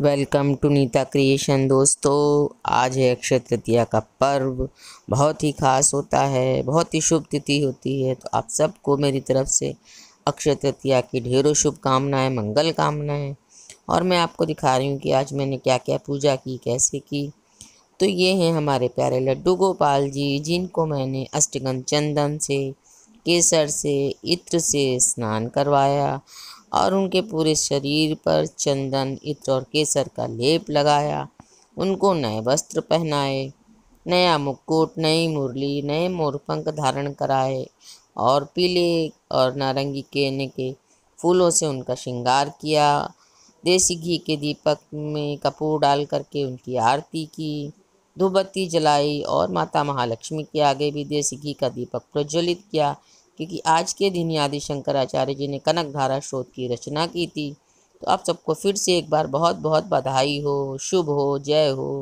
welcome to Nita creation दोस्तों आज है अक्षय तृतीया का पर्व बहुत ही ख़ास होता है बहुत ही शुभ तिथि होती है तो आप सबको मेरी तरफ से अक्षय तृतीया की ढेरों शुभकामनाएँ मंगल कामनाएँ और मैं आपको दिखा रही हूँ कि आज मैंने क्या क्या पूजा की कैसे की तो ये हैं हमारे प्यारे लड्डू गोपाल जी जिनको मैंने अष्टगन चंदन से केसर से इत्र से स्नान करवाया और उनके पूरे शरीर पर चंदन इत्र और केसर का लेप लगाया उनको नए वस्त्र पहनाए नया मुकुट नई मुरली नए मोरपंख धारण कराए और पीले और नारंगी केने के फूलों से उनका श्रृंगार किया देसी घी के दीपक में कपूर डाल करके उनकी आरती की धूबत्ती जलाई और माता महालक्ष्मी के आगे भी देसी घी का दीपक प्रज्वलित किया क्योंकि आज के दिन आदि शंकराचार्य जी ने कनक धारा श्रोत की रचना की थी तो आप सबको फिर से एक बार बहुत बहुत बधाई हो शुभ हो जय हो